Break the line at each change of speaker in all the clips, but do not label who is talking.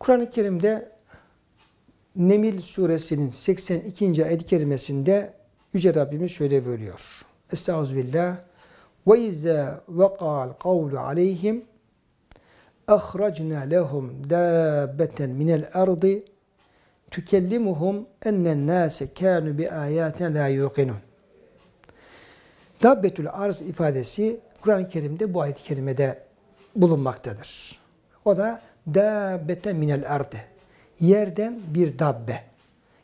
Kur'an-ı Kerim'de Nemil suresinin 82. ayet-i kerimesinde Yüce Rabbimiz şöyle buyuruyor. Estağfirullah. Ve izâ veqa'l kavlu aleyhim ahracna lehum dâbbeten minel ardı tükellimuhum ennen nâse kânu bi âyâten lâ yuqinun. Dabbetül arz ifadesi Kur'an-ı Kerim'de bu ayet-i kerimede bulunmaktadır. O da Dâbete minel erde. Yerden bir dabbe.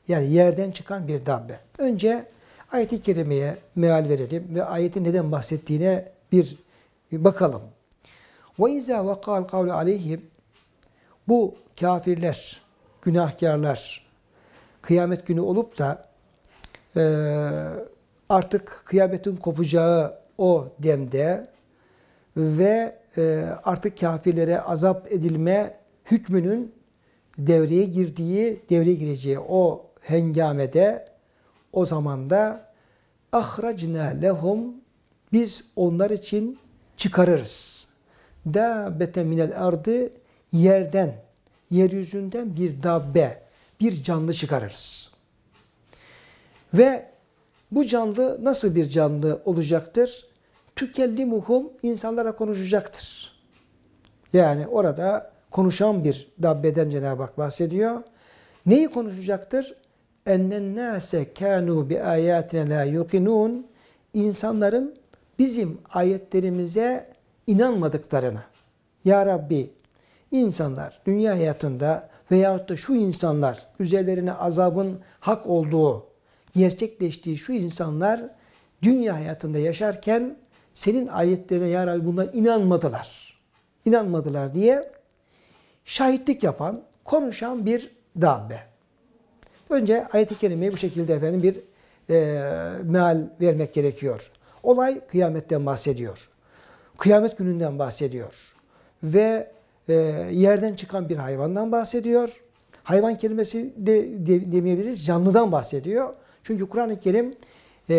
Yani yerden çıkan bir dabbe. Önce ayeti i kerimeye meal verelim ve ayetin neden bahsettiğine bir bakalım. Ve izâ vakal kavlu aleyhim bu kafirler, günahkarlar kıyamet günü olup da e, artık kıyametin kopacağı o demde ve e, artık kafirlere azap edilme hükmünün devreye girdiği, devreye gireceği o hengamede, o zamanda ahracna lehum biz onlar için çıkarırız. Dâbete minel ardı yerden, yeryüzünden bir dabbe, bir canlı çıkarırız. Ve bu canlı nasıl bir canlı olacaktır? tükellimuhum insanlara konuşacaktır. Yani orada konuşan bir Dabbe'den Cenab-ı Hak bahsediyor. Neyi konuşacaktır? Ennen nase kanu bi ayatina la İnsanların bizim ayetlerimize inanmadıklarını. Ya Rabbi insanlar dünya hayatında veyahut da şu insanlar üzerlerine azabın hak olduğu gerçekleştiği şu insanlar dünya hayatında yaşarken senin ayetlerine ya Rabbi bunlar inanmadılar. İnanmadılar diye şahitlik yapan, konuşan bir dabbe. Önce ayet-i kerimeyi bu şekilde efendim bir e, meal vermek gerekiyor. Olay kıyametten bahsediyor. Kıyamet gününden bahsediyor. Ve e, yerden çıkan bir hayvandan bahsediyor. Hayvan kelimesi de, de, demeyebiliriz, canlıdan bahsediyor. Çünkü Kur'an-ı Kerim e,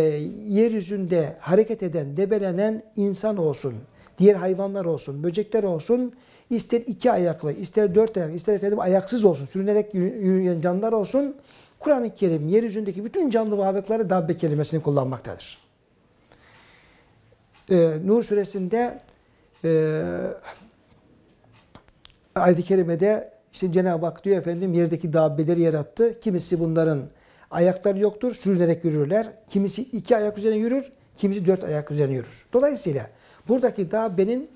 yeryüzünde hareket eden, debelenen insan olsun, diğer hayvanlar olsun, böcekler olsun, ister iki ayaklı, ister dört ayaklı, ister efendim ayaksız olsun, sürünerek yürüyen canlılar olsun, Kur'an-ı Kerim yeryüzündeki bütün canlı varlıkları Dabbe kelimesini kullanmaktadır. Ee, Nur suresinde e, ayet-i kerimede işte Cenab-ı Hak diyor efendim yerdeki dabbeleri yarattı. Kimisi bunların Ayakları yoktur, sürünerek yürürler. Kimisi iki ayak üzerine yürür, kimisi dört ayak üzerine yürür. Dolayısıyla buradaki dabenin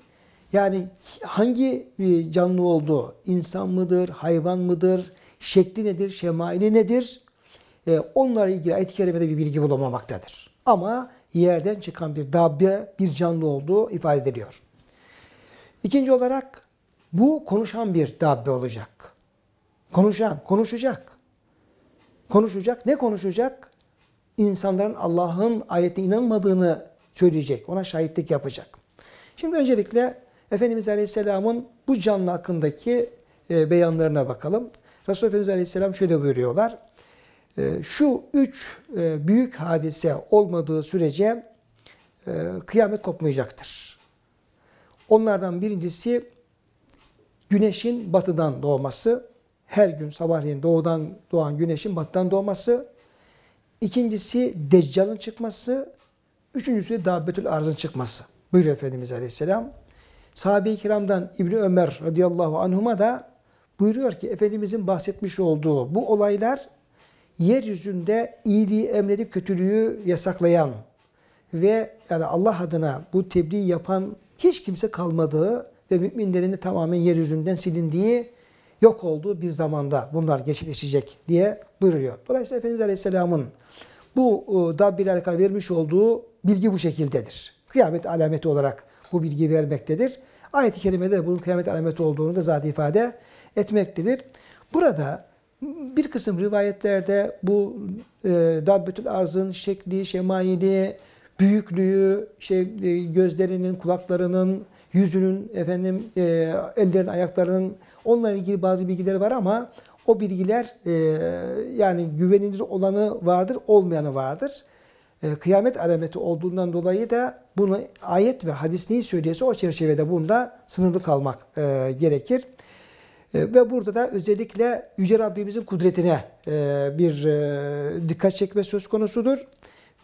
yani hangi e, canlı olduğu, insan mıdır, hayvan mıdır, şekli nedir, şemaili nedir? E, onlarla ilgili ayet-i kerimede bir bilgi bulamamaktadır. Ama yerden çıkan bir dabbe, bir canlı olduğu ifade ediliyor. İkinci olarak bu konuşan bir dabbe olacak. Konuşan, konuşacak konuşacak. Ne konuşacak? İnsanların Allah'ın ayete inanmadığını söyleyecek. Ona şahitlik yapacak. Şimdi öncelikle Efendimiz Aleyhisselam'ın bu canlı hakkındaki e, beyanlarına bakalım. Resul Efendimiz Aleyhisselam şöyle buyuruyorlar. E, şu üç e, büyük hadise olmadığı sürece kıyamet kopmayacaktır. Onlardan birincisi güneşin batıdan doğması, her gün sabahleyin doğudan doğan güneşin battan doğması. İkincisi Deccal'ın çıkması. Üçüncüsü de Darbetül Arz'ın çıkması. Buyuruyor Efendimiz Aleyhisselam. Sahabe-i kiramdan İbni Ömer radıyallahu anhuma da buyuruyor ki Efendimizin bahsetmiş olduğu bu olaylar yeryüzünde iyiliği emredip kötülüğü yasaklayan ve yani Allah adına bu tebliği yapan hiç kimse kalmadığı ve müminlerini tamamen yeryüzünden silindiği yok olduğu bir zamanda bunlar gerçekleşecek diye buyuruyor. Dolayısıyla Efendimiz Aleyhisselam'ın bu e, Dabbi alakalı vermiş olduğu bilgi bu şekildedir. Kıyamet alameti olarak bu bilgi vermektedir. Ayet-i Kerime'de bunun kıyamet alameti olduğunu da zaten ifade etmektedir. Burada bir kısım rivayetlerde bu e, Dabbetül Arz'ın şekli, şemaili, büyüklüğü, şey e, gözlerinin, kulaklarının, yüzünün, efendim e, ellerin, ayaklarının onunla ilgili bazı bilgiler var ama o bilgiler e, yani güvenilir olanı vardır, olmayanı vardır. E, kıyamet alameti olduğundan dolayı da bunu ayet ve hadis neyi söylüyorsa o çerçevede bunda sınırlı kalmak e, gerekir. E, ve burada da özellikle Yüce Rabbimizin kudretine e, bir dikkat çekme söz konusudur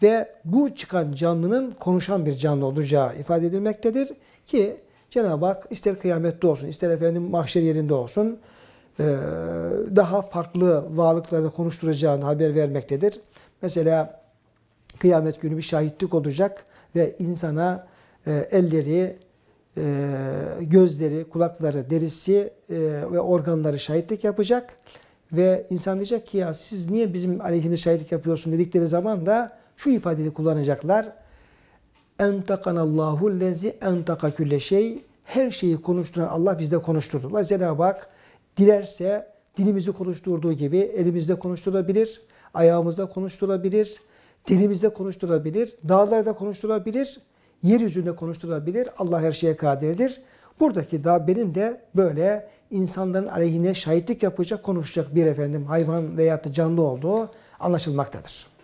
ve bu çıkan canlının konuşan bir canlı olacağı ifade edilmektedir ki Cenab-ı Hak ister kıyamette olsun, ister efendim mahşer yerinde olsun e, daha farklı varlıklarda konuşturacağını haber vermektedir. Mesela kıyamet günü bir şahitlik olacak ve insana e, elleri, e, gözleri, kulakları, derisi ve organları şahitlik yapacak. Ve insan diyecek ki ya siz niye bizim aleyhimize şahitlik yapıyorsun dedikleri zaman da şu ifadeyi kullanacaklar. Entekanallahu lezi entaka külle şey. Her şeyi konuşturan Allah bizde konuşturdu. Allah Cenab-ı Hak dilerse dilimizi konuşturduğu gibi elimizde konuşturabilir, ayağımızda konuşturabilir, dilimizde konuşturabilir, dağlarda konuşturabilir, yeryüzünde konuşturabilir. Allah her şeye kadirdir. Buradaki da benim de böyle insanların aleyhine şahitlik yapacak, konuşacak bir efendim hayvan veya da canlı olduğu anlaşılmaktadır.